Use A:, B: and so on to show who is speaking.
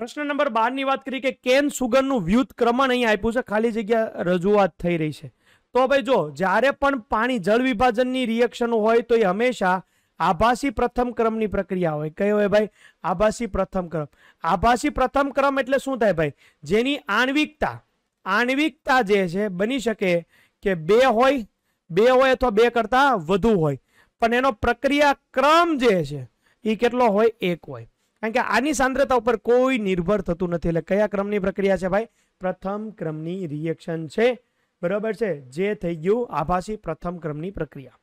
A: પ્રશ્ન નંબર 12 ની વાત કરી કે કેન સુગર નું વિૃત ક્રમણ અહીં આયપ્યું છે ખાલી જગ્યા રજુવાત થઈ રહી છે તો ભાઈ જો જારે પણ પાણી જળ વિભાજનની reaction હોય તો એ હંમેશા આભાસી પ્રથમ ક્રમની પ્રક્રિયા હોય કયો એ ભાઈ આભાસી પ્રથમ ક્રમ આભાસી પ્રથમ ક્રમ એટલે શું થાય ભાઈ જેની આણ્વીકતા આણ્વીકતા જે છે બની શકે કે બે હોય બે હોય અથવા બે કરતા વધુ હોય પણ એનો પ્રક્રિયા ક્રમ જે છે એ કેટલો હોય એક હોય કારણ કે આની સાંદ્રતા ઉપર કોઈ નિર્ભર થતું નથી એટલે કયા ક્રમની પ્રક્રિયા છે ભાઈ પ્રથમ ક્રમની રિએક્શન છે બરાબર છે જે થઈ ગયું આભાસી પ્રથમ ક્રમની પ્રક્રિયા